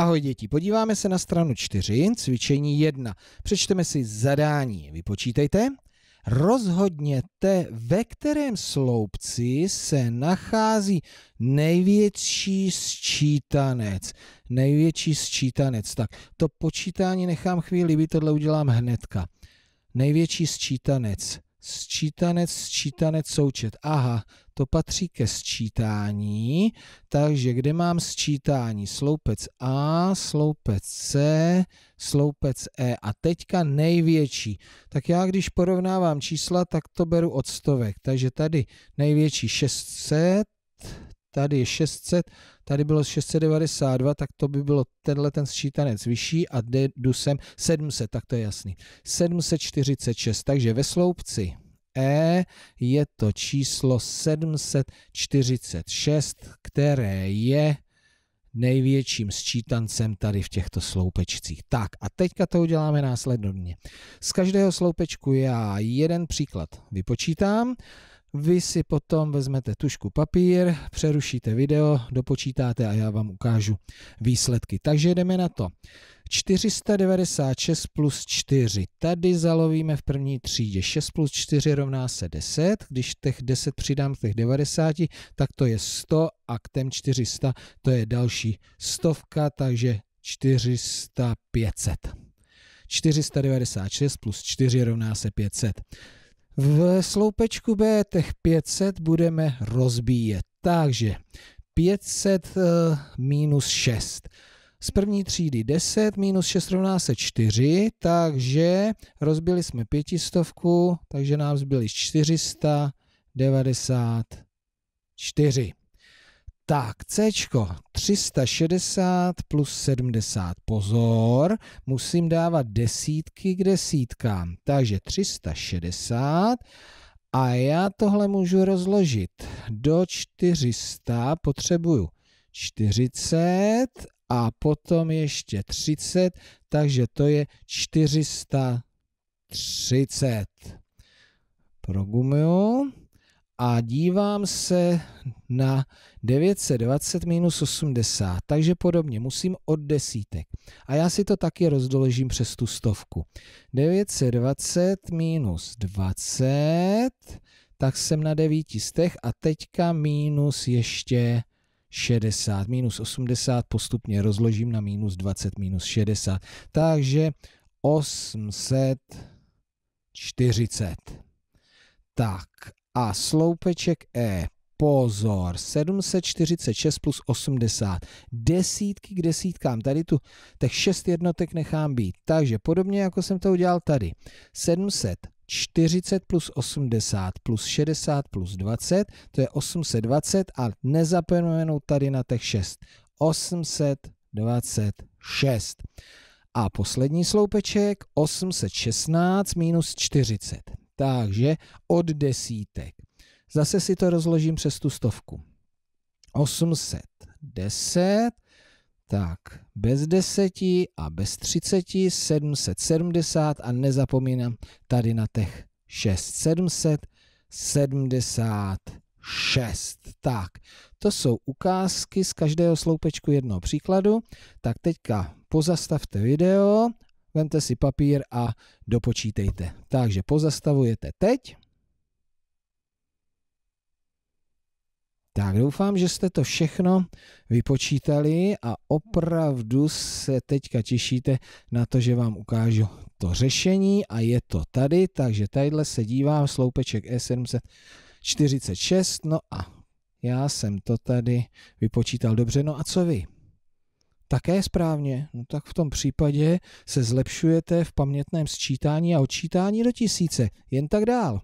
Ahoj děti, podíváme se na stranu 4, cvičení 1. Přečteme si zadání. Vypočítejte. Rozhodněte, ve kterém sloupci se nachází největší sčítanec. Největší sčítanec. Tak to počítání nechám chvíli, vy tohle udělám hnedka. Největší sčítanec. Sčítanec, sčítanec, součet. Aha, to patří ke sčítání. Takže kde mám sčítání? Sloupec A, sloupec C, sloupec E. A teďka největší. Tak já, když porovnávám čísla, tak to beru od stovek. Takže tady největší 600, tady je 600, tady bylo 692, tak to by bylo tenhle ten sčítanec vyšší a jdu sem 700, tak to je jasný. 746, takže ve sloupci E je to číslo 746, které je největším sčítancem tady v těchto sloupečcích. Tak a teďka to uděláme následovně. Z každého sloupečku já jeden příklad vypočítám, vy si potom vezmete tušku papír, přerušíte video, dopočítáte a já vám ukážu výsledky. Takže jdeme na to. 496 plus 4. Tady zalovíme v první třídě. 6 plus 4 rovná se 10. Když těch 10 přidám těch 90, tak to je 100 a k těm 400 to je další stovka, takže 400 500. 496 plus 4 rovná se 500. V sloupečku B těch 500 budeme rozbíjet. Takže 500 eh, minus 6. Z první třídy 10 minus 6 rovná se 4, takže rozbili jsme pětistovku, takže nám zbyly 494. Tak, C, 360 plus 70. Pozor, musím dávat desítky k desítkám. Takže 360 a já tohle můžu rozložit. Do 400 potřebuju 40 a potom ještě 30, takže to je 430. Progumiu a dívám se na 920 minus 80, takže podobně musím od desítek. A já si to taky rozdoložím přes tu stovku. 920 minus 20, tak jsem na devítistech a teďka minus ještě 60. Minus 80 postupně rozložím na minus 20, minus 60. Takže 840. Tak a sloupeček E. Pozor, 746 plus 80, desítky k desítkám, tady tu těch 6 jednotek nechám být. Takže podobně jako jsem to udělal tady, 740 plus 80 plus 60 plus 20, to je 820 a nezapomenu tady na těch 6. 826. A poslední sloupeček 816 minus 40. Takže od desítek. Zase si to rozložím přes tu stovku. 810, tak bez deseti a bez třiceti. 770 a nezapomínám tady na těch 6, 776. Tak, to jsou ukázky z každého sloupečku jednoho příkladu. Tak teďka pozastavte video vemte si papír a dopočítejte. Takže pozastavujete teď. Tak doufám, že jste to všechno vypočítali a opravdu se teďka těšíte na to, že vám ukážu to řešení a je to tady, takže tadyhle se dívám sloupeček E746, no a já jsem to tady vypočítal dobře, no a co vy? také správně? No tak v tom případě se zlepšujete v pamětném sčítání a odčítání do tisíce. Jen tak dál.